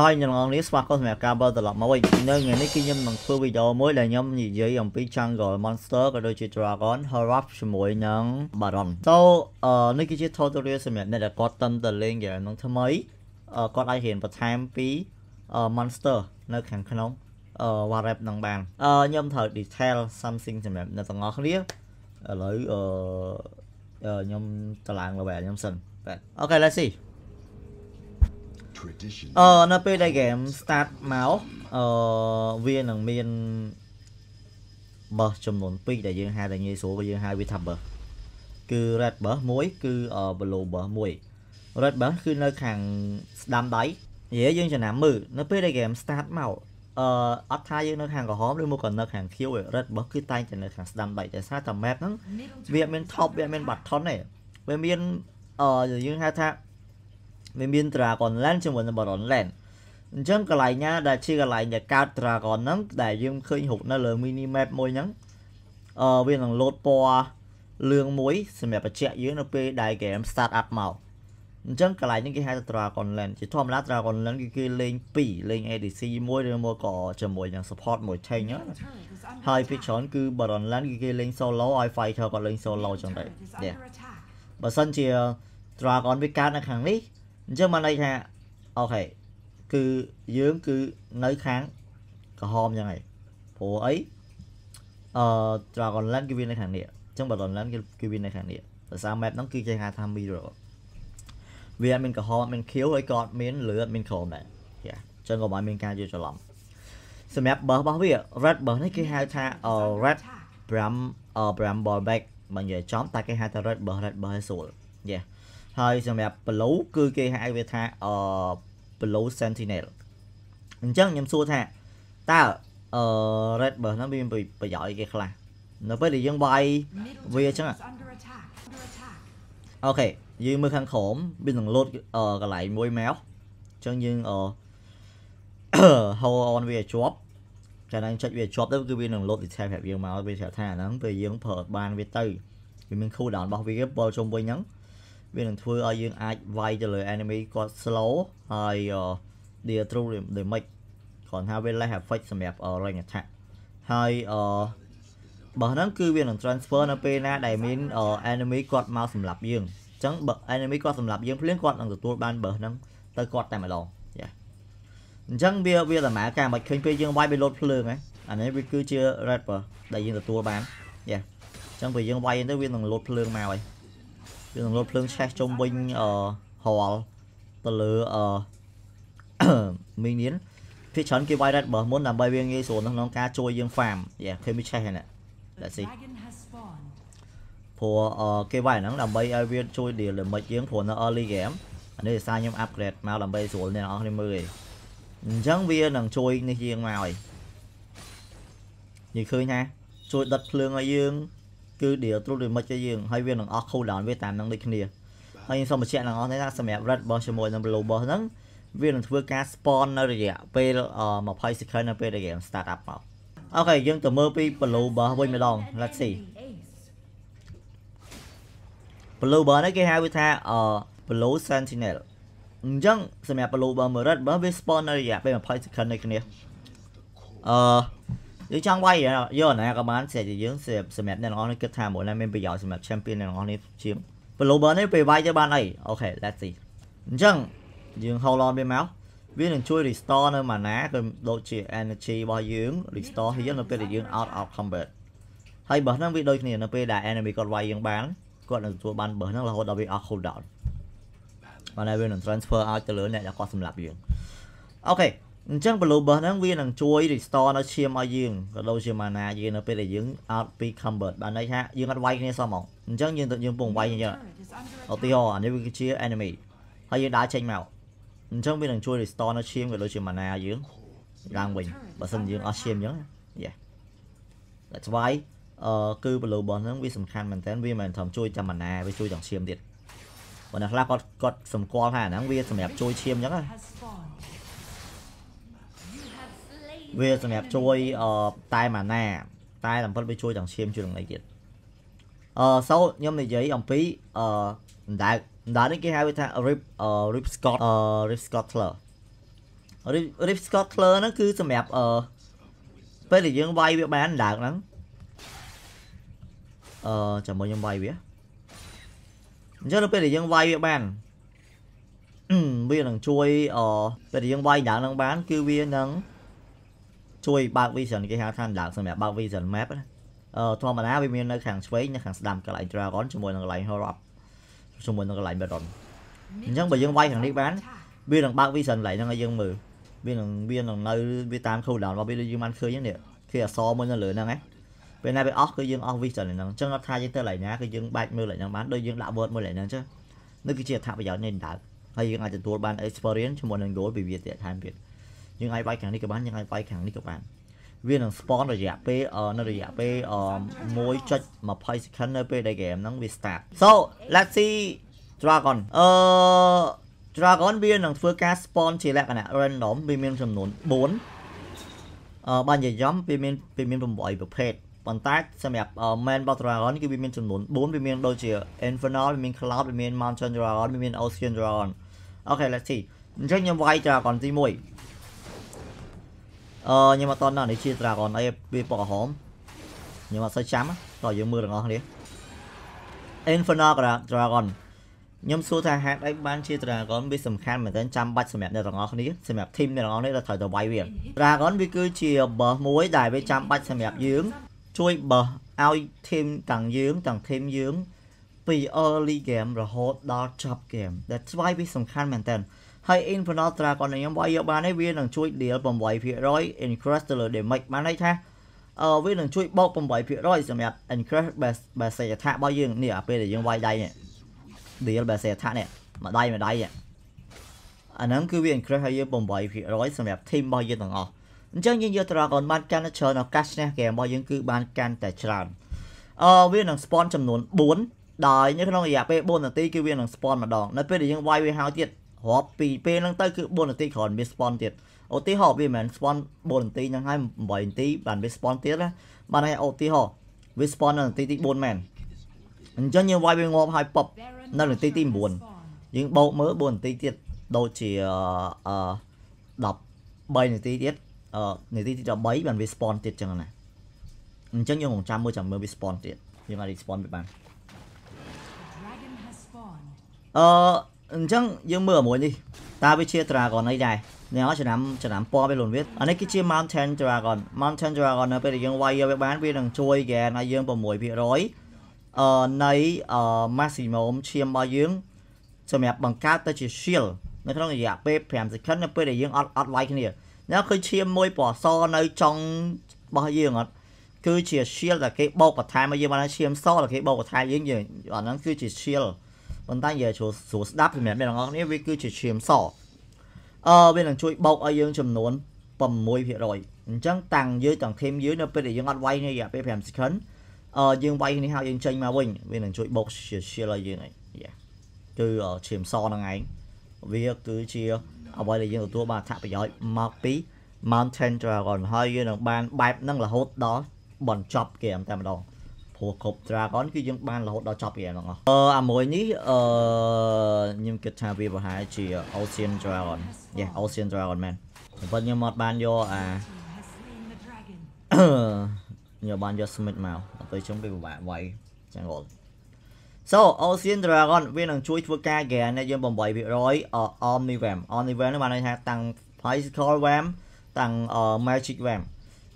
ហើយអ្នកនរនេះស្វាគមន៍សម្រាប់ការបើត្រឡប់មកវិញនៅថ្ងៃនេះគឺខ្ញុំនឹងធ្វើវីដេអូមួយដែលខ្ញុំនិយាយអំពី Jungle Monster ក៏ដូចជា Dragon Horror ជាមួយនឹង Baron So នេះគឺជា tutorial សម្រាប់អ្នកដែលគាត់តាំងតលេងហ្គេមនឹងថ្មីគាត់អាចរៀនបន្ថែមពី Monster នៅខាងក្នុង Warp នឹងបានខ្ញុំត្រូវ detail something សម្រាប់អ្នកទាំងអស់គ្នាឥឡូវខ្ញុំតឡើង level ខ្ញុំសិនបាទ Okay let's see អឺនៅពេលដែល game start មកអឺវានឹងមានបោះចំនួន2ដែលយើងហៅតែងាយស្រួលវាយើងហៅវាថាបោះគឺ red បោះ1គឺ blue បោះ1 red បោះគឺនៅខាងស្ដាំដៃនិយាយយើងចំណាំមើលនៅពេលដែល game start មកអឺអត់ថាយើងនៅខាងក្រហមឬមកក៏នៅខាងខៀវឯ red បោះគឺតែងតែនៅខាងស្ដាំដៃតែសារតែ map ហ្នឹងវាមាន top វាមាន button ឯងវាមានអឺយើងហៅថាវាមាន Dragon Land ជាមួយនឹង Baron Land អញ្ចឹងកន្លែងណាដែលជាកន្លែងដែលកើត Dragon ហ្នឹងដែលយើងឃើញរូបនៅលើ mini map មួយហ្នឹងអឺវានឹងលោតពណ៌លឿងមួយសម្រាប់បញ្ជាក់យើងនៅពេលដែល game start up មកអញ្ចឹងកន្លែងនេះគេហៅថា Dragon Land ជាធម្មតា Dragon Land គឺគេលេង2លេង ADC 1ឬមកក៏ជាមួយនឹង support មួយ tank ហើយពីច្រើនគឺ Baron Land គឺគេលេង solo ឲ្យ fighter គាត់លេង solo ចឹងដែរបើសិនជា Dragon វាកើតនៅខាងនេះអញ្ចឹងបានន័យថាអូខេគឺយើងគឺនៅខាងក្រហមអញ្ចឹងហើយព្រោះអីអឺ Dragon Land គឺវានៅខាងនេះអញ្ចឹង Dragon Land គឺវានៅខាងនេះភាសា map ហ្នឹងគឺគេហៅថា mirror វាអត់មានក្រហមអត់មានខៀវហើយក៏អត់មានលឿអត់មានក្រហមដែរយ៉ាអញ្ចឹងក៏មិនមានការយល់ច្រឡំសម្រាប់បើសរបស់វា red បើសនេះគេហៅថា red bram bramble back បើនិយាយចំតែគេហៅថា red បើស red បើស soul យ៉ាហើយសម្រាប់ blue គឺគេហៅវាថាអឺ blue sentinel អញ្ចឹងខ្ញុំសួរថាតើអឺ red burst ហ្នឹងវាមានប្រយោជន៍អីគេខ្លះនៅពេលដែលយើងបាយវាអញ្ចឹងអូខេយើងមើលខាងក្រោមវានឹងលោតកន្លែងមួយមកអញ្ចឹងយើងអឺ hold on វាជាប់ចានឹងចុចវាជាប់ទៅគឺវានឹងលោត detail ប្រាប់យើងមកវាប្រាប់ថាហ្នឹងពេលយើងប្រើបានវាទៅវាមាន cooldown របស់វាពលជុំវិញហ្នឹងវានឹងធ្វើឲ្យយើងអាចវាយទៅលើ enemy គាត់ slow ហើយ deal true damage គ្រាន់ថាវា less effect សម្រាប់ range attack ហើយអឺបើហ្នឹងគឺវានឹង transfer នៅពេលណាដែលមាន enemy គាត់មកសម្រាប់យើងអញ្ចឹងបើ enemy គាត់សម្រាប់យើងភ្លាមគាត់នឹងទទួលបានបើហ្នឹងទៅគាត់តែម្ដងយ៉ាអញ្ចឹងវាវាដំណើរការមិនឃើញពេលយើងវាយវាលោតភ្លើងហ៎អានេះវាគឺជា red បើដែលយើងទទួលបានយ៉ាអញ្ចឹងពេលយើងវាយទៅវានឹងលោតភ្លើងមកហើយយើងរំលោភភ្លើងឆេះជុំវិញអហល់ទៅលើអមីនៀនភាគច្រើនគេវាយរ៉េតបើមុនដើម្បីវាងាយស្រួលក្នុងការជួយយើងហ្វាមយ៉ាគេមិនឆេះហ្នឹងដាក់ស៊ីព្រោះគេវាយហ្នឹងដើម្បីឲ្យវាជួយ deal damage យើងព្រោះនៅ early game អានេះសារខ្ញុំ upgrade មកដើម្បីស្រួលអ្នកនរអស់គ្នាមើលឯងអញ្ចឹងវានឹងជួយនេះយើងមកហើយនិយាយឃើញណាជួយដុតភ្លើងឲ្យយើងគឺ deal true damage ជាយើងហើយវានឹងអស់ cooldown វាតាមនឹងដូចគ្នាហើយសូមបញ្ជាក់ដល់អ្នកថាសម្រាប់ red boss ជាមួយនឹង blue boss ហ្នឹងវានឹងធ្វើការ spawn នៅរយៈពេល20 second នៅពេលដែល game start up មកអូខេយើងទៅមើលពី blue boss វិញម្ដង let's see blue boss នេះគេហៅវាថា blue sentinel អញ្ចឹងសម្រាប់ blue boss មួយ red boss វា spawn នៅរយៈពេល20 second ដូចគ្នាអឺយើងចង់វាយយកណាក៏បានស្រាប់តែយើងសម្រាប់អ្នកនរអស់នេះគិតថាមួយណាមានប្រយោជន៍សម្រាប់ champion អ្នកនរអស់នេះជាង global នេះពេលវាយទៅបានអីអូខេ let's see អញ្ចឹងយើង hold on វាមកវានឹងជួយ restore នៅ mana គឺដូចជា energy របស់យើង restore ហៀនៅពេលដែលយើង out of combat ហើយបើហ្នឹងវាដូចគ្នានៅពេលដែល enemy គាត់វាយយើងបានគាត់នឹងទទួលបានបើហ្នឹងរហូតដល់វាអស់ cooldown បានហើយវានឹង transfer ឲ្យទៅលើអ្នកដែលគាត់សម្លាប់យើងអូខេអញ្ចឹង blue burst ហ្នឹងវានឹងជួយ restore នៅឈាមឲ្យយើងក៏ដូចជា mana យើងនៅពេលដែលយើង out ពី combat បានន័យថាយើងអត់វាយគ្នាសោះហ្មងអញ្ចឹងយើងយើងពងវាយអញ្ចឹងឧទាហរណ៍អានេះវាគឺជា enemy ហើយយើងដើរចេញមកអញ្ចឹងវានឹងជួយ restore នៅឈាមក៏ដូចជា mana យើងឡើងវិញបើមិនយើងអត់ឈាមអញ្ចឹង yeah that's why អឺគឺ blue boss ហ្នឹងវាសំខាន់មែនតើវាមិនធំជួយតែ mana វាជួយទាំងឈាមទៀតបើអ្នកខ្លះគាត់គាត់សម្គាល់ថាអាហ្នឹងវាសម្រាប់ជួយឈាមអញ្ចឹងណាវាសម្រាប់ជួយតែម៉ាណាតែតាមពិតវាជួយទាំងឈាមជួយទាំងអីទៀតអឺសោខ្ញុំនិយាយអំពីអឺអណ្ដើកអណ្ដើកនេះគេហៅវាថា rip rip scott rip scott tler rip scott tler ហ្នឹងគឺសម្រាប់អឺពេលដែលយើងវាយវាបានអណ្ដើកហ្នឹងអឺចាំមើលខ្ញុំវាយវាអញ្ចឹងនៅពេលដែលយើងវាយវាបានវានឹងជួយអពេលដែលយើងវាយដៅនឹងបានគឺវានឹងជួយបើក vision គេហៅថាឡើងសម្រាប់បើក vision map ណាអឺធម្មតាវាមាននៅខាងឆ្វេងនៅខាងស្ដាំកន្លែង Dragon ជាមួយនឹងកន្លែង Horror ជាមួយនឹងកន្លែង Baron អញ្ចឹងបើយើងវាយខាងនេះបានវានឹងបើក vision កន្លែងហ្នឹងឲ្យយើងមើលវានឹងវានឹងនៅវាតាម cooldown របស់វាយើងមិនឃើញទេគេអសមួយនៅលើហ្នឹងឯងពេលណាវាអស់គឺយើងអស់ vision ហ្នឹងអញ្ចឹងអត់ថាយើងទៅកន្លែងណាគឺយើងបែកមើលកន្លែងហ្នឹងបានដោយយើងដាក់ word មួយកន្លែងហ្នឹងចឹងនេះគឺជាអត្ថប្រយោជន៍នៃដើមហើយយើងអាចទទួលបាន experience ជាមួយនឹង goal ពីវាទៀតថែមទៀតយើងអាចវាយខាងនេះក៏បានយើងអាចវាយខាងនេះក៏បានវានឹង spawn រយៈពេលនៅរយៈពេល1.20 second នៅពេលដែល game ហ្នឹងវា start so let's see dragon អឺ dragon វានឹងធ្វើការ spawn ជាលក្ខណៈ random វាមានចំនួន4អឺបាននិយាយចំវាមានវាមាន8ប្រភេទប៉ុន្តែសម្រាប់ main boss dragon គឺវាមានចំនួន4វាមានដូចជា infernal វាមាន cloud វាមាន mountain dragon វាមាន ocean dragon អូខេ let's see អញ្ចឹងខ្ញុំវាយ dragon ទី1អឺខ្ញុំអត់តន់ណានេះជា Dragon អីវាពកក្រហមខ្ញុំអត់សូវចាំតោះយើងមើលទាំងអស់គ្នា Inferno Dragon ខ្ញុំសួរថាហេតុអីបានជា Dragon វាសំខាន់មែនទែនចាំបាច់សម្រាប់អ្នកទាំងអស់គ្នាសម្រាប់ team អ្នកទាំងអស់គ្នាដែលត្រូវទៅវាយវា Dragon វាគឺជាបើសមួយដែលវាចាំបាច់សម្រាប់យើងជួយបើសឲ្យ team ទាំងយើងទាំង team យើងពី early game រហូតដល់ចប់ game ដែលស្វ័យវាសំខាន់មែនទែនហើយ Infernal Dragon ដែលខ្ញុំបើយកបាននេះវានឹងជួយ deal 8% increase ទៅលើ damage បានន័យថាអឺវានឹងជួយបោក8%សម្រាប់ increase base attack របស់យើងនេះពេលដែលយើងវាយដៃនេះ deal base attack នេះមួយដៃមួយដៃអាហ្នឹងគឺវា increase ឲ្យយើង8%សម្រាប់ team របស់យើងទាំងអស់អញ្ចឹងយើងយក Dragon បានកាន់ច្រើនឱកាសឈ្នះ game របស់យើងគឺបានកាន់តែច្រើនអឺវានឹង spawn ចំនួន4ដោយនៅក្នុងរយៈពេល4នាទីគឺវានឹង spawn ម្ដងនៅពេលដែលយើងវាយវាហើយទៀតរាប់ពីពេលហ្នឹងទៅគឺ4នាទីក្រោយវា spawn ទៀតឧទាហរណ៍វាមិនមែន spawn 4នាទីហ្នឹងហើយ8នាទីបានវា spawn ទៀតណាបានហើយឧទាហរណ៍វា spawn នៅនាទីទី4មែនអញ្ចឹងយើងវាយវាងាប់ហើយប៉ុបនៅនាទីទី9យើងបោកមើល4នាទីទៀតដូចជាអឺ13នាទីទៀតអឺនាទីទី13បានវា spawn ទៀតចឹងណាអញ្ចឹងយើងនឹងចាំមើលចាំមើលវា spawn ទៀតយើងអាច respawn វាបានអឺអញ្ចឹងយើងមើលមួយនេះតើវាជា Dragon អីដែរអ្នកចំណាំចំណាំពណ៌វាលុនវាអានេះគឺជា Mountain Dragon Mountain Dragon នៅពេលដែលយើងវាយវាបានវានឹងជួយហ្គេនឲ្យយើង6%អឺនៃអឺ maximum ឈាមរបស់យើងសម្រាប់បង្កើតទៅជា shield នៅក្នុងរយៈពេល5 second នៅពេលដែលយើងអត់អត់វាយគ្នាអ្នកឃើញឈាមមួយពណ៌សនៅចុងរបស់យើងអត់គឺជា shield ដែលគេបោកបន្ថែមមកយើងបានឈាមសដែលគេបោកបន្ថែមយើងយើងអាហ្នឹងគឺជា shield ប៉ុន្តែនិយាយចូលស្រួលស្ដាប់សម្រាប់អ្នកទាំងអស់គ្នាវាគឺជាឈាមសអឺវានឹងជួយបោកឲ្យយើងចំនួន6%អញ្ចឹងតាំងយើទាំងខេមយើនៅពេលដែលយើងអត់វាយនៅរយៈពេល5 second អឺយើងវាយគ្នាហើយយើងចេញមកវិញវានឹងជួយបោក shield ឲ្យយើងឯងគឺឈាមសហ្នឹងឯងវាគឺជាអ្វីដែលយើងទទួលបានអត្ថប្រយោជន៍មកពី Mountain Dragon ហើយយើងនឹងបានបែបហ្នឹងរហូតដល់បញ្ចប់ហ្គេមតែម្ដងព្រោះគ្រប់ Dragon គឺយើងបានរហូតដល់ចប់វាហ្មងអឺអាមួយនេះអឺខ្ញុំគិតថាវាប្រហែលជា Ocean Dragon យេ Ocean Dragon មែនប៉ុន្តែខ្ញុំអត់បានយកអាខ្ញុំបានយក Smith មកដល់ពេលជុំគេពិបាកវាយចឹងគាត់ So Ocean Dragon វានឹងជួយធ្វើការ gain យើង8% Omni Vamp Omni Vamp នឹងបានន័យថាតាំង Physical Vamp តាំង Magic Vamp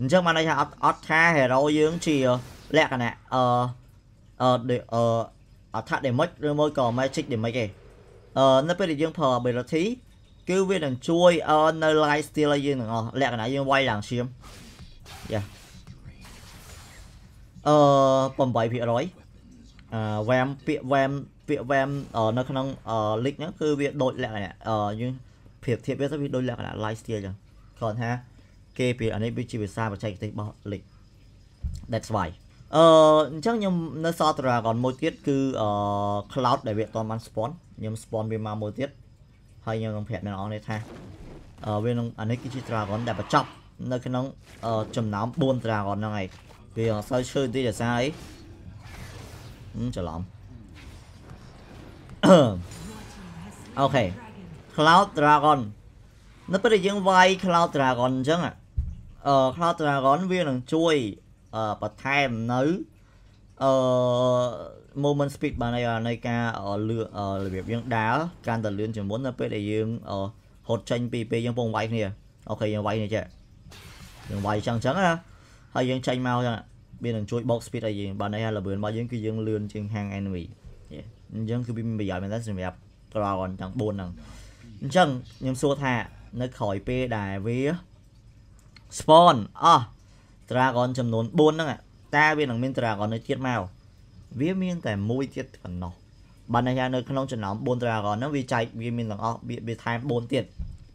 អញ្ចឹងបានន័យថាអត់អត់ថាហេរ៉ូយើងជាលក្ខណៈអឺអឺអថា damage ឬមួយក៏ magic damage ទេអឺនៅពេលដែលយើងប្រើ ability គឺវានឹងជួយនៅ life steal ឲ្យយើងទាំងអស់លក្ខណៈយើងវាយឡើងឈាមយ៉ាអឺ8%អឺ wam ពាក្យ wam ពាក្យ wam នៅក្នុង leak ហ្នឹងគឺវាដូចលក្ខណៈយើងប្រៀបធៀបវាទៅវាដូចលក្ខណៈ life steal អញ្ចឹងគ្រាន់ថាគេពីអានេះវាជាភាសាបច្ចេកទេសរបស់លិច That's why អឺអញ្ចឹងខ្ញុំនៅសល់ Dragon មួយទៀតគឺអឺ Cloud ដែលវាអត់ទាន់បាន spawn ខ្ញុំ spawn វាមកមួយទៀតហើយខ្ញុំនឹងប្រាប់អ្នកនរនេះថាអឺវានឹងអានេះគឺជា Dragon ដែលបញ្ចប់ នៅ ក្នុងចំណោម4 Dragon ហ្នឹងឯងវាអត់សូវឈឺទេដោយសារអីច្រឡំអូខេ Cloud Dragon នៅពេលដែលយើងវាយ Cloud Dragon អញ្ចឹងអា Cloud Dragon វានឹងជួយបន្ថែមនៅអឺ moment speed បានន័យនៃការលឿនរបៀបយើងដើរកាន់តែលឿនជាងមុននៅពេលដែលយើងហត់ចេញពីពេលយើងពងវាយគ្នាអូខេយើងវាយនេះចេះយើងវាយចឹងចឹងណាហើយយើងចេញមកចឹងវានឹងជួយបោក speed ឲ្យយើងបានន័យថាល្បឿនរបស់យើងគឺយើងលឿនជាងខាង enemy អញ្ចឹងគឺវាមានប្រយោជន៍មែនតើសម្រាប់ Dragon ទាំង4ហ្នឹងអញ្ចឹងខ្ញុំសួរថានៅក្រោយពេលដែលវា spawn អស់ dragon ចំនួន4ហ្នឹងតែវានឹងមាន dragon នៅទៀតមកវាមានតែមួយទៀតប៉ុណ្ណោះបើនេះនៅក្នុងចំណោម4 dragon ហ្នឹងវាចែកវាមានទាំងអស់វាថែម4ទៀត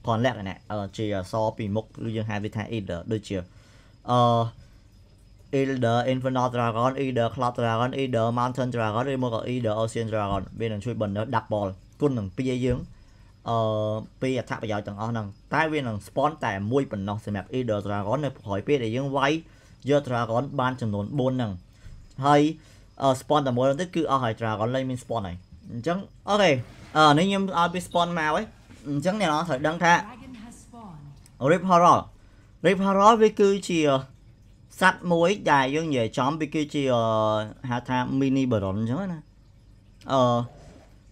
គ្រាន់លក្ខណៈជាអសពីមុខឬយើងហៅវាថា elder ដូចជាអឺ Elder Infernal Dragon, Elder Cloud Dragon, Elder Mountain Dragon ឬមកក៏ Elder Ocean Dragon វានឹងជួយបណ្ដុះ double គុណនឹងពីយើងអឺពីអត្ថប្រយោជន៍ទាំងអស់ហ្នឹងតែវានឹង spawn តែមួយប៉ុណ្ណោះសម្រាប់ Elder Dragon នៅក្រោយពេលដែលយើងវាយយក Dragon បានចំនួន4ហ្នឹងហើយ spawn តែមួយហ្នឹងទៅគឺអស់ហើយ Dragon ឡើយមាន spawn ហើយអញ្ចឹងអូខេអឺនេះខ្ញុំឲ្យពី spawn មកហើយអញ្ចឹងអ្នកនរត្រូវដឹងថា Rip Horror Rip Horror វាគឺជាសត្វមួយដែលយើងនិយាយចំវាគឺជាហៅថា mini baron អញ្ចឹងណាអឺ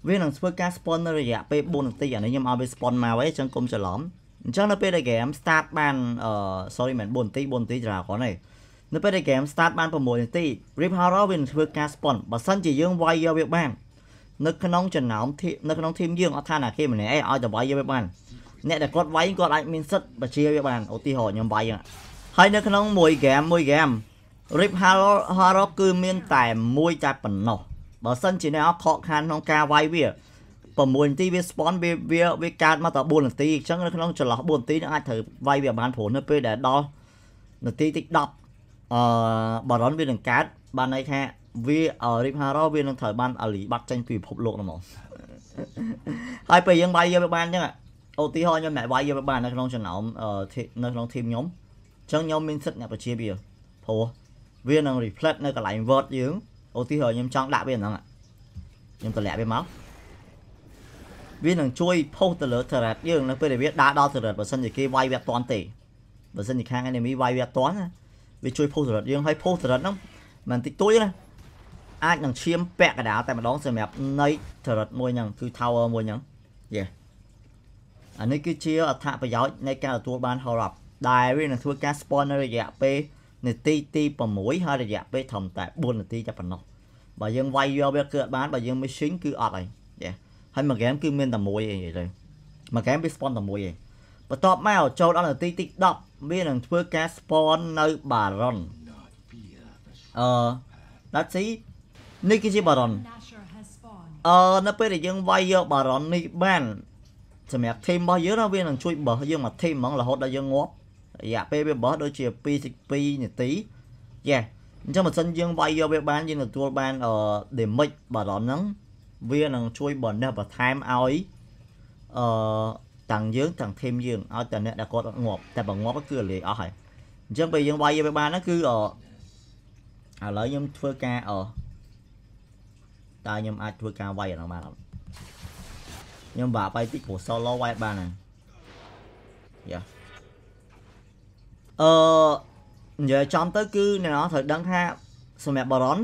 វានឹងធ្វើការ spawn នៅរយៈពេល4នាទីអានេះខ្ញុំឲ្យវា spawn មកហើយអញ្ចឹងកុំច្រឡំអញ្ចឹងនៅពេលដែល game start បានអឺ sorry មិន4នាទី4នាទីច្រាគ្រាន់ទេនៅពេលដែល game start បាន6នាទី Rip Horror វានឹងធ្វើការ spawn បើសិនជាយើងវាយយកវាបាននៅក្នុងចំណោមធីនៅក្នុងធីមយើងអត់ថាណាគេម្នាក់ឯងឲ្យតែវាយយកវាបានអ្នកដែលគាត់វាយគាត់អាចមានសិទ្ធិបញ្ជាវាបានឧទាហរណ៍ខ្ញុំវាយហើយនៅក្នុងមួយហ្គេមមួយហ្គេម Rip Horror Horror គឺមានតែមួយតែប៉ុណ្ណោះបើសិនជាអ្នកខកខាន ក្នុងការវាយវា6នាទីវា spawn វាវាវាកើតមកតែ4នាទីអញ្ចឹងនៅក្នុងចន្លោះ4នាទីនឹងអាចត្រូវវាយវាបានព្រោះនៅពេលដែលដល់នាទីតិច10អឺបារ៉ុនវានឹងកើតបានន័យថាវារីបហារ៉ូវានឹងត្រូវបានអាលីបាត់ចេញពីពិភពលោកហ្មងហើយពេលយើងវាយយកវាបានអញ្ចឹងឧទាហរណ៍ខ្ញុំអ្នកវាយយកវាបាននៅក្នុងចំណោមនៅក្នុងធីមខ្ញុំអញ្ចឹងខ្ញុំមានសិទ្ធិអ្នកប្រជាវាព្រោះវានឹង reflect នៅកន្លែង word យើងឧទាហរណ៍ខ្ញុំចង់ដាក់វាហ្នឹងខ្ញុំតម្លាក់វាមកវានឹងជួយផុសទៅលើ turret យើងនៅពេលដែលវាដើរដល់ turret បើសិនជាគេវាយវាអត់តាន់ទេបើសិនជាខាង enemy វាយវាអត់តាន់ណាវាជួយផុស turret យើងហើយផុស turret ហ្នឹងមិនតិចតួចណាអាចនឹងឈាមពាក់កដាលតែម្ដងសម្រាប់នៃ turret មួយហ្នឹងគឺ tower មួយហ្នឹងយេអានេះគឺជាអត្ថប្រយោជន៍នៃការទទួលបាន horror ដែលវានឹងធ្វើការ spawner រយៈពេលនាទីទី6ហើយរយៈពេលត្រឹមតែ4នាទីតែប៉ុណ្ណោះបើយើងវាយយកវាគឺអត់បានបើយើង machine គឺអត់ហើយចាហើយមួយហ្គេមគឺមានតែមួយអីទេមួយហ្គេមវា spawn តែមួយឯងបន្ទាប់មកចូលដល់នាទីទី10វានឹងធ្វើការ spawn នៅ Baron អឺ let's see នេះគឺជា Baron អឺនៅពេលដែលយើងវាយយក Baron នេះបានសម្រាប់ team របស់យើងវានឹងជួយបើយើងមក team ហ្មងរហូតដល់យើងងាប់រយៈពេលវាបោះដូចជា2.2នាទីយ៉ាអញ្ចឹងបើសិនយើងវាយយកវាបានយើងទទួលបានអឺ damage បារម្ភហ្នឹងវានឹងជួយ bonus បន្ថែមឲ្យអឺទាំងយើងទាំង team យើងឲ្យតែអ្នកដែលគាត់ងាប់តែបើងាប់គឺលាយអស់ហើយអញ្ចឹងពេលយើងវាយយកវាបានហ្នឹងគឺអឺឥឡូវខ្ញុំធ្វើការអឺតើខ្ញុំអាចធ្វើការវាយអានោះបានអត់ខ្ញុំបាក់បាយតិចព្រោះ solo វាយបានហ្នឹងយ៉ាអឺនិយាយចំទៅគឺអ្នកនរត្រូវដឹងថាសម្រាប់បារ៉ុន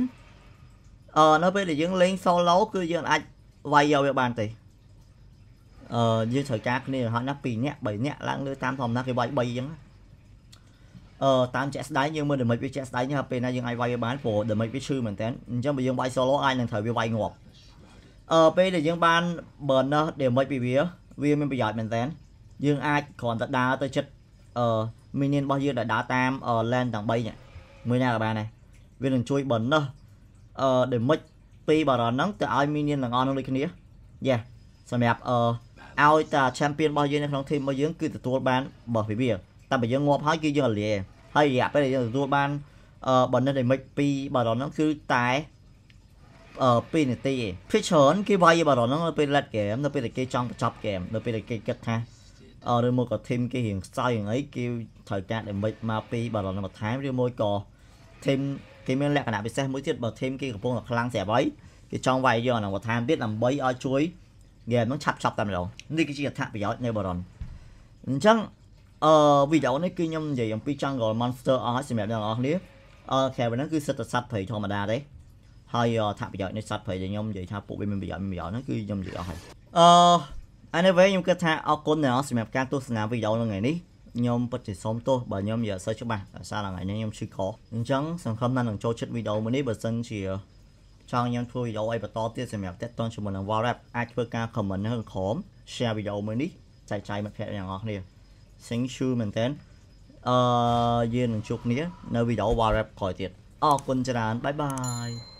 អឺនៅពេលដែលយើងលេង solo គឺយើងអាចវាយយកវាបានទេអឺយើងត្រូវការគ្នារហូតដល់2នាក់3នាក់ឡើងលើតាមធម្មតាគេវាយ3អញ្ចឹងអឺតាមជាក់ស្ដែងយើងមើល damage វាជាក់ស្ដែងថាពេលណាយើងអាចវាយវាបានព្រោះ damage វាឈឺមែនតើអញ្ចឹងបើយើងវាយ solo អាចនឹងត្រូវវាវាយងាប់អឺពេលដែលយើងបាន bonus damage ពីវាវាមានប្រយោជន៍មែនតើយើងអាចគ្រាន់តែដើរទៅចិត្តអឺ minion របស់យើងដែលដើរតាម land ទាំង3នេះមួយណាក៏បានដែរវានឹងជួយបំណោះអឺ damage ពីបារ៉ុនហ្នឹងទៅឲ្យ minion ទាំងអស់នឹងដូចគ្នាយ៉ាសម្រាប់អឺឲ្យតា champion របស់យើងនៅក្នុង team របស់យើងគឺទទួលបានបោះពីវាតែបើយើងងាប់ហើយគឺយើងអលាហើយរយៈពេលដែលយើងទទួលបានអឺ bonus damage ពីបារ៉ុនហ្នឹងគឺតែអឺ2នាទីឯង Patreon គេវាយបារ៉ុនហ្នឹងនៅពេល late game នៅពេលដែលគេចង់បញ្ចប់ game នៅពេលដែលគេគិតថាឬមកក៏ធីមគេរៀងខ្សោយយ៉ាងអីគេត្រូវការ damage មកពីបារនបន្ថែមឬមួយក៏ធីមគេមានលក្ខណៈពិសេសមួយទៀតបើធីមគេកំពុងតែខ្លាំងស្រាប់ហើយគេចង់វាយយកអានឹងបន្ថែមទៀតដើម្បីឲ្យជួយ game នឹងឆាប់ឆាប់តែម្ដងនេះគឺជាអត្ថប្រយោជន៍នៃបារនអញ្ចឹងអឺវីដេអូនេះគឺខ្ញុំនិយាយអំពី Jungle Monster អស់សម្រាប់អ្នកនរគ្នាអឺ Cavern ហ្នឹងគឺសិតតែសัตว์ព្រៃធម្មតាទេហើយអត្ថប្រយោជន៍នៃសัตว์ព្រៃដែលខ្ញុំនិយាយថាពួកវាមានប្រយោជន៍មានប្រយោជន៍ហ្នឹងគឺខ្ញុំនិយាយអស់ហើយអឺ Anyway ខ្ញុំគិតថាអរគុណអ្នកសម្រាប់ការទស្សនាវីដេអូនៅថ្ងៃនេះខ្ញុំពិតជាសូមទោសបើខ្ញុំនិយាយអត់សូវច្បាស់សារថ្ងៃនេះខ្ញុំឈឺកអញ្ចឹងសង្ឃឹមថានឹងចូលចិត្តវីដេអូមួយនេះបើសិនជាចង់ខ្ញុំធ្វើវីដេអូឲ្យបន្តទៀតសម្រាប់តេតតនជាមួយនឹង War Rap អាចធ្វើការ comment នៅក្នុង Chrome share វីដេអូមួយនេះចែកចាយមិត្តភ័ក្តិទាំងអស់គ្នា Thank you មែនតើអឺយើងនឹងជួបគ្នានៅវីដេអូ War Rap ក្រោយទៀតអរគុណច្រើនបាយបាយ